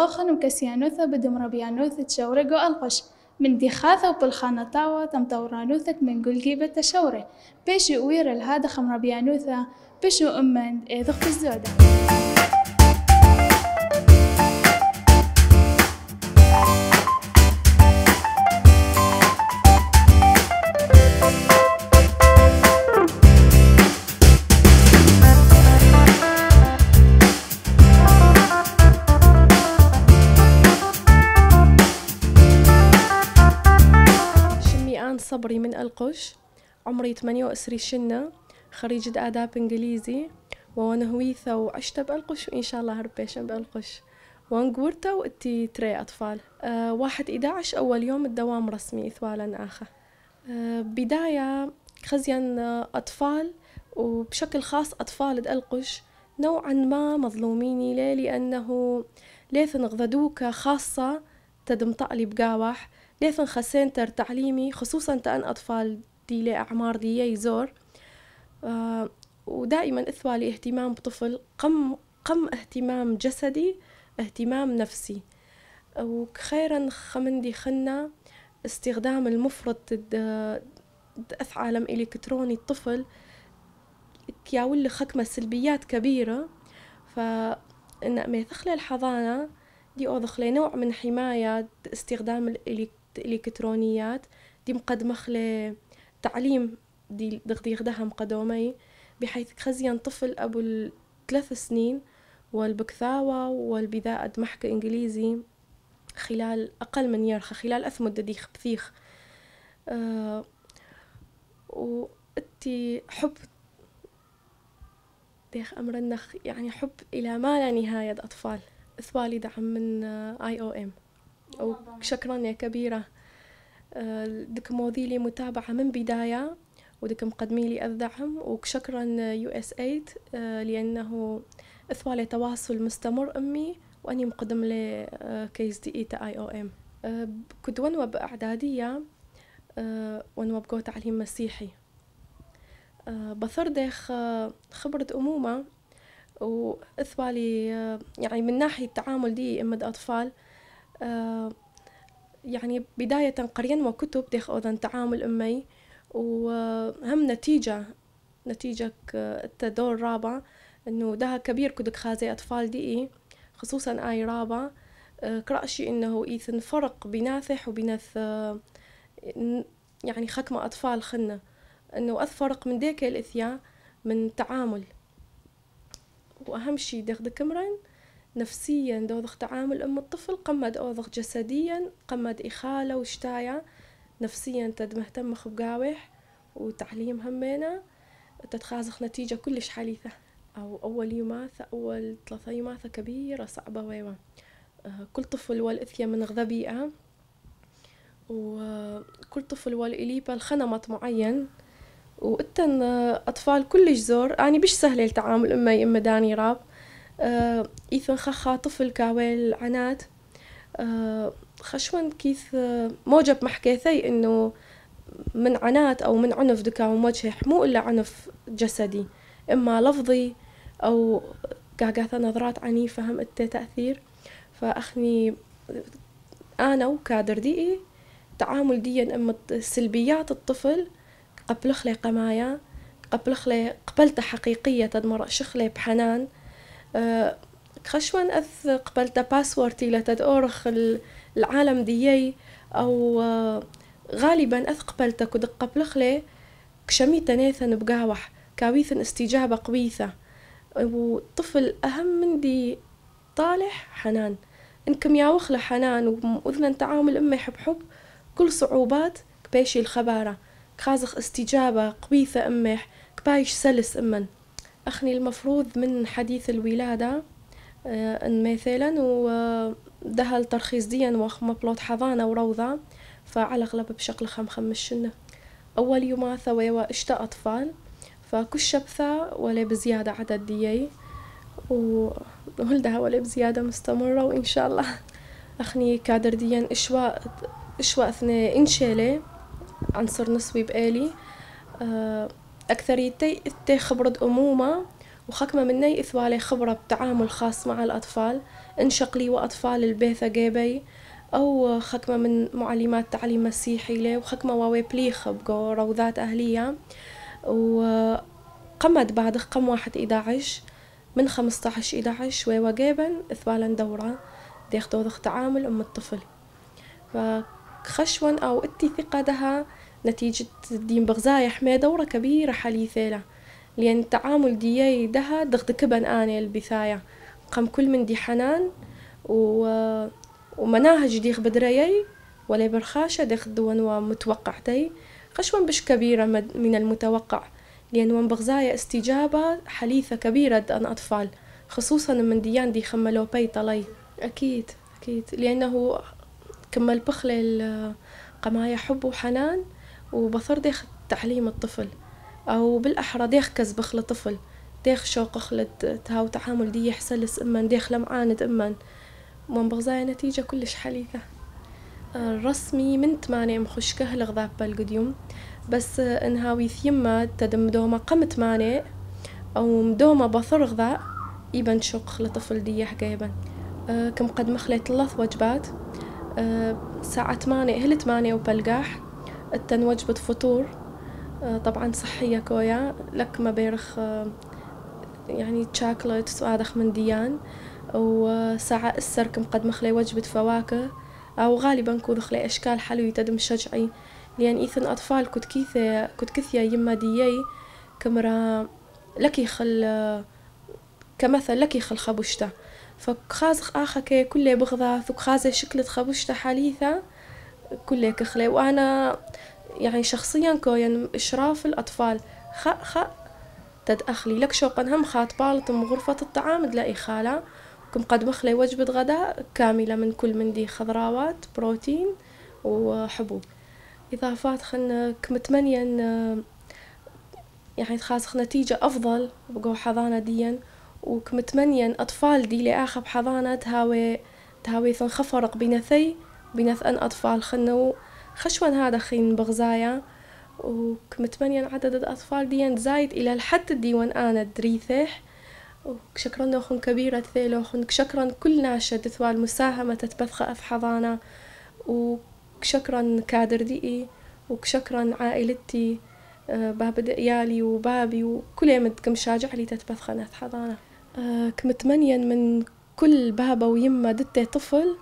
طلاخن وكسيانوثا بدم ربيانوثة شورق وألقش من دخاثة ديخاثة طاوة تم تورانوثة من قلقيبة تشورة بيشي وير الهادخ مربيانوثة بيشو أمن ذخت الزودة عمري من القش عمري 28 سنة خريجة آداب إنجليزي وأنا هويثة وعشت بألقش وإن شاء الله هربيش بألقش وان قورتا وإتي تري أطفال أه واحد إداعش أول يوم الدوام رسمي إثوالا آخر أه بداية خزين أطفال وبشكل خاص أطفال دألقش نوعا ما مظلوميني ليه لأنه ليث نغذدوك خاصة تدمطألي بقاوح ليثنخ خسنتر تعليمي خصوصا تأن أطفال دي لأعمار دي يزور آه ودائما إثوى لاهتمام بطفل قم قم اهتمام جسدي اهتمام نفسي وخيرا خمندي خنا استخدام المفرط أث عالم إلكتروني الطفل كياول خكمة سلبيات كبيرة فإن ما يثخل الحضانة دي أوضخ لي نوع من حماية استخدام الإلكتروني الالكترونيات دي مقدمة خلي تعليم دي دغدي يخدها مقدومي بحيث خزيان طفل أبو ثلاث سنين والبكثاوة والبداءة محك إنجليزي خلال أقل من يرخى خلال أث مدة ديخ بثيخ أه وأتي حب ديخ أمرنخ يعني حب إلى ما لا نهاية أطفال إثوالي دعم من آي أو إم أو شكرا يا كبيرة آه، دك موذي لي متابعة من بداية ودك مقدمي لي الدعم وشكرا يو اس ايد آه، لأنه اثوالي تواصل مستمر أمي وأني مقدم لي آه، كيس دي إي تا اي او ام كنت ونوا باعدادية ونوا جو تعليم مسيحي ديخ خبرة أمومة واثوالي يعني من ناحية التعامل دي أمد أطفال آه، يعني بداية قرينا وكتب ديخ أوذن تعامل أمي وهم نتيجة نتيجة آه، التدور رابع إنه ده كبير كدك خازي أطفال دي إيه خصوصا آي رابع قرأشي آه، إنه إيثن فرق بناثح وبناث يعني خكمة أطفال خنا إنه أث فرق من ديك الإثيا من تعامل وأهم شي دخدك مرن نفسيا دوضخ تعامل أم الطفل قمة أوضخ جسديا قمة إخالة وشتايا نفسيا تد مهتم خبقاوح وتعليم همينا تتخازخ نتيجة كلش حليثة أو أول يماثة أول ثلاثة يماثة كبيرة صعبة ويوا آه، كل طفل والإثية من غذا بيئة وكل آه، طفل والإليبة الخنمط معين وإتن آه، أطفال كلش زور أني يعني بش سهلة التعامل إما أم داني راب آه إيثن خخا طفل كاويل عنات آه خشون كيف آه، موجب محكيثي إنه من عنات أو من عنف دكا وموجه مو إلا عنف جسدي إما لفظي أو قاقاثة نظرات عنيفة هم إتي تأثير فأخني أنا وكادر ديئي تعامل ديا أما سلبيات الطفل قبل خلي قمايا قبل خلي قبلت حقيقية تدمر شخلي بحنان خشون أث قبلت باسورتي لتدأرخ العالم ديي أو غالبا أث قبلت كد قبلخلي كشمي تناثن بقاوح كاويثن استجابة قويثة وطفل أهم من دي طالح حنان إنكم ياوخ حنان وإذن تعامل أمي حب حب كل صعوبات كبيشي الخبارة كخازخ استجابة قويثة أمي كبايش سلس أمن أخني المفروض من حديث الولادة آه، أن مثلا ودها الترخيص ديا وخم مبلوط حضانة وروضة فعلى أغلب بشكل خم خم الشنة أول يوم ثوي إشتا أطفال فكل شبثة ولا بزيادة عدد دي وولدها ولا بزيادة مستمرة وإن شاء الله أخني كادر ديا إشوا إشوا أثناء إنشالي عنصر نسوي بآلي أه يتي إتي خبرة أمومة وخكمة مني إثوالي خبرة بتعامل خاص مع الأطفال إنشقلي وأطفال البيثة جيبي أو خكمة من معلمات تعليم مسيحي لي وخكمة واوي بليخ بقو روضات أهلية وقمت بعد قم واحد إداعش من خمسطعش إداعش ويوا وواجيبا إثوالا دورة ديخ دوضخ تعامل أم الطفل فخشوا أو اتي ثقة دها نتيجة بغزايا حمي دورة كبيرة حالي ثيلة لأن التعامل دي دها دغد كبن آني البثاية قام كل من دي حنان و... ومناهج ديخ بدريي ولا برخاشة ديخ دوان ومتوقعتي دي بش كبيرة من المتوقع لأن وان بغزايا استجابة حليثة كبيرة دان أطفال خصوصا من ديان دي خملو بي طلي أكيد أكيد لأنه كمل بخل قمايا حب وحنان وبصر ديخ تعليم الطفل أو بالأحرى ديخ داخ كزبخ طفل ديخ شوق خلد تهاو تعامل دي حسلس إمن ديخ لمعاند إمن ومن بغزايا نتيجة كلش حليثة الرسمي من تماني مخش كهل غضاب بالقديم بس انها ويثيما تدم دوما قم تمانية أو مدوما بثر غضاء إبن شق لطفل دي حقايبا أه كم قد مخليت الله وجبات أه ساعة تمانية هل تماني وبلقاح التن وجبة فطور آه، طبعا صحية كويا لك ما بيرخ آه، يعني تشاكلت وآدخ من ديان وساعة السر كم قد مخلي وجبة فواكه أو غالبا كود خلي أشكال حلوي تدم شجعي لأن إيثن أطفال كنت كيثة كنت كثية يما ديي كمرا لكي خل آه، كمثل لكي خل خبشته فخازخ آخا كي كله بغضة ثك خازة شكلة خبشته حليثة هيك خلي وأنا يعني شخصيا كوين إشراف الأطفال خا خا تدخلي لك شوقا هم خاطبالت من غرفة الطعام تلاقي خالة كم قد مخلي وجبة غداء كاملة من كل مندي خضراوات بروتين وحبوب إضافات خن كمتمنيا يعني خاص نتيجة أفضل بقو حضانة ديا وكمتمنيا أطفال دي لآخر حضانة تهاوي تهاوي ثنخفرق بنثي بنثأن أطفال خنو خشون هذا خين بغزايا وكمتمنيا عدد الأطفال ديان زايد إلى الحد ديوان أنا دريثح وشكرا لكم كبيرة ثيلو شكرا كل ناشد ثوال مساهمة تتبثخ في حضانة وشكرا كادر دي وشكرا عائلتي آه، باب ديالي وبابي وكل يمد كم شاجع لي تتبثخة في حضانة آه، كمتمنيا من كل بابا ويمة دتي طفل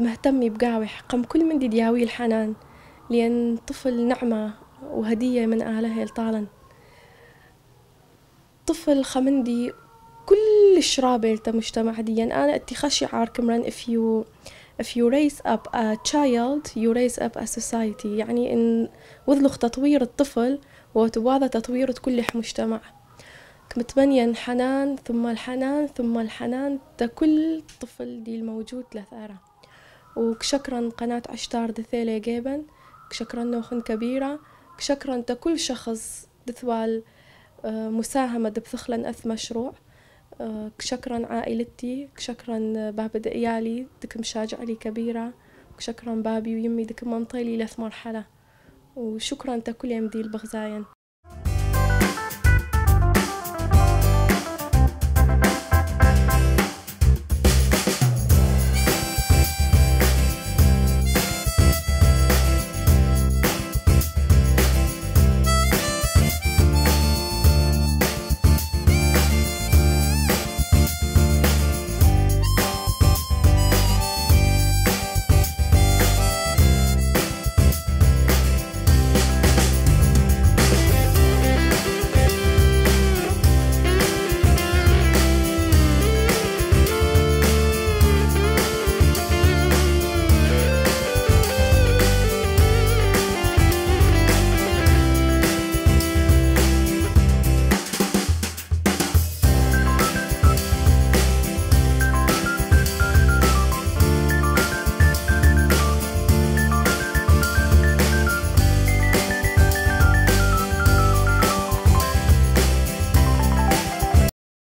مهتم بقاوي حقم كل من دياوي الحنان لأن طفل نعمة وهدية من آله الطالن طفل خمندي كل الشرابة التا مجتمع يعني أنا اتخاذ شعار كمران if you if you raise up a child you raise up a society يعني إن وذلخ تطوير الطفل وتواضع تطوير كل مجتمع متمنيا حنان ثم الحنان ثم الحنان تكل طفل دي الموجود لثاره وكشكرا قناة عشتار دثيلة جيبن كشكرا نوخن كبيرة كشكرا تكل شخص دثوال آه، مساهمة بثخلن أث مشروع آه، كشكرا عائلتي كشكرا باب دقيالي دكم شاجع لي كبيرة كشكرا بابي ويمي دكم منطيلي لث مرحلة وشكرا تكل يمدي البغزاين